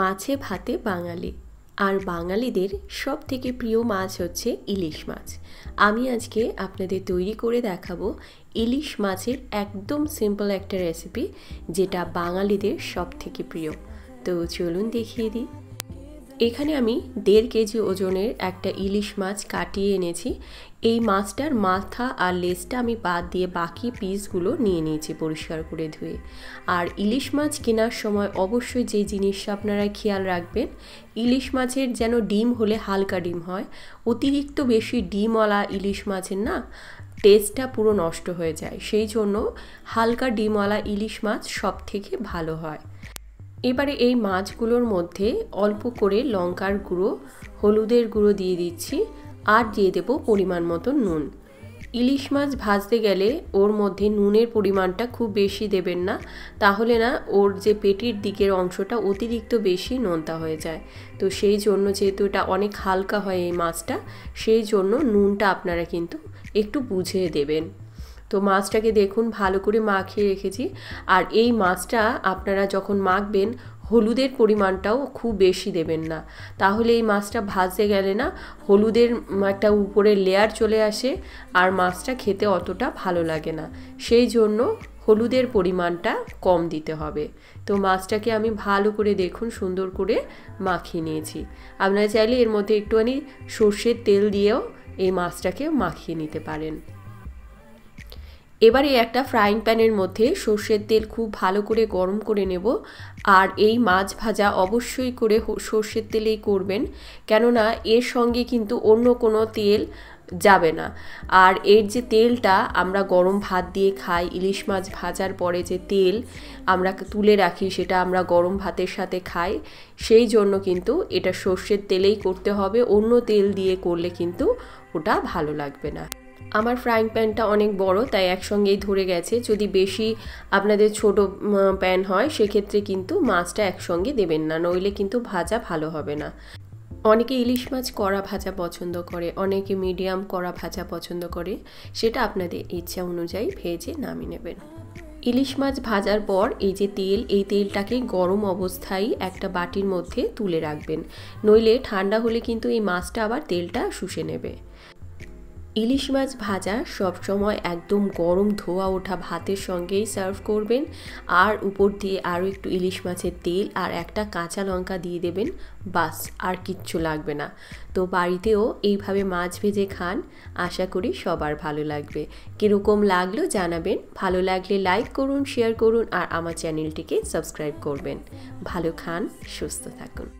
মাছে ভাতে বাঙালি আর বাঙালিদের সব থেকে প্রিয় মাছ হচ্ছে ইলিশ মাছ আমি আজকে আপনাদের তৈরি করে দেখাবো ইলিশ মাছের একদম সিম্পল একটা রেসিপি যেটা বাঙালিদের সব থেকে প্রিয় তো চলুন দেখিয়ে দিই এখানে আমি দেড় কেজি ওজনের একটা ইলিশ মাছ কাটিয়ে এনেছি এই মাছটার মাথা আর লেজটা আমি বাদ দিয়ে বাকি পিসগুলো নিয়ে নিয়েছি পরিষ্কার করে ধুয়ে আর ইলিশ মাছ কেনার সময় অবশ্যই যে জিনিস আপনারা খেয়াল রাখবেন ইলিশ মাছের যেন ডিম হলে হালকা ডিম হয় অতিরিক্ত বেশি ডিমওয়ালা ইলিশ মাছের না টেস্টটা পুরো নষ্ট হয়ে যায় সেই জন্য হালকা ডিমওয়ালা ইলিশ মাছ সব থেকে ভালো হয় এবারে এই মাছগুলোর মধ্যে অল্প করে লঙ্কার গুঁড়ো হলুদের গুঁড়ো দিয়ে দিচ্ছি আর দিয়ে দেব পরিমাণ মতো নুন ইলিশ মাছ ভাজতে গেলে ওর মধ্যে নুনের পরিমাণটা খুব বেশি দেবেন না তাহলে না ওর যে পেটির দিকের অংশটা অতিরিক্ত বেশি নোনতা হয়ে যায় তো সেই জন্য যেহেতু এটা অনেক হালকা হয় এই মাছটা সেই জন্য নুনটা আপনারা কিন্তু একটু বুঝিয়ে দেবেন তো মাছটাকে দেখুন ভালো করে মাখিয়ে রেখেছি আর এই মাছটা আপনারা যখন মাখবেন হলুদের পরিমাণটাও খুব বেশি দেবেন না তাহলে এই মাছটা ভাজতে গেলে না হলুদের একটা উপরে লেয়ার চলে আসে আর মাছটা খেতে অতটা ভালো লাগে না সেই জন্য হলুদের পরিমাণটা কম দিতে হবে তো মাছটাকে আমি ভালো করে দেখুন সুন্দর করে মাখিয়ে নিয়েছি আপনারা চাইলে এর মধ্যে একটুখানি সর্ষের তেল দিয়েও এই মাছটাকে মাখিয়ে নিতে পারেন এবারে একটা ফ্রাইং প্যানের মধ্যে সর্ষের তেল খুব ভালো করে গরম করে নেব আর এই মাছ ভাজা অবশ্যই করে সর্ষের তেলেই করবেন কেননা এর সঙ্গে কিন্তু অন্য কোনো তেল যাবে না আর এর যে তেলটা আমরা গরম ভাত দিয়ে খাই ইলিশ মাছ ভাজার পরে যে তেল আমরা তুলে রাখি সেটা আমরা গরম ভাতের সাথে খাই সেই জন্য কিন্তু এটা সর্ষের তেলেই করতে হবে অন্য তেল দিয়ে করলে কিন্তু ওটা ভালো লাগবে না আমার ফ্রাইং প্যানটা অনেক বড় তাই একসঙ্গেই ধরে গেছে যদি বেশি আপনাদের ছোট প্যান হয় সেক্ষেত্রে কিন্তু মাছটা একসঙ্গে দেবেন না নইলে কিন্তু ভাজা ভালো হবে না অনেকে ইলিশ মাছ কড়া ভাজা পছন্দ করে অনেকে মিডিয়াম কড়া ভাজা পছন্দ করে সেটা আপনাদের ইচ্ছা অনুযায়ী ভেজে নামিয়ে নেবেন ইলিশ মাছ ভাজার পর এই যে তেল এই তেলটাকে গরম অবস্থায় একটা বাটির মধ্যে তুলে রাখবেন নইলে ঠান্ডা হলে কিন্তু এই মাছটা আবার তেলটা শুষে নেবে ইলিশ মাছ ভাজা সবসময় একদম গরম ধোয়া ওঠা ভাতের সঙ্গেই সার্ভ করবেন আর উপর দিয়ে আরও একটু ইলিশ মাছের তেল আর একটা কাঁচা লঙ্কা দিয়ে দেবেন বাস আর কিচ্ছু লাগবে না তো বাড়িতেও এইভাবে মাছ ভেজে খান আশা করি সবার ভালো লাগবে কীরকম লাগলো জানাবেন ভালো লাগলে লাইক করুন শেয়ার করুন আর আমার চ্যানেলটিকে সাবস্ক্রাইব করবেন ভালো খান সুস্থ থাকুন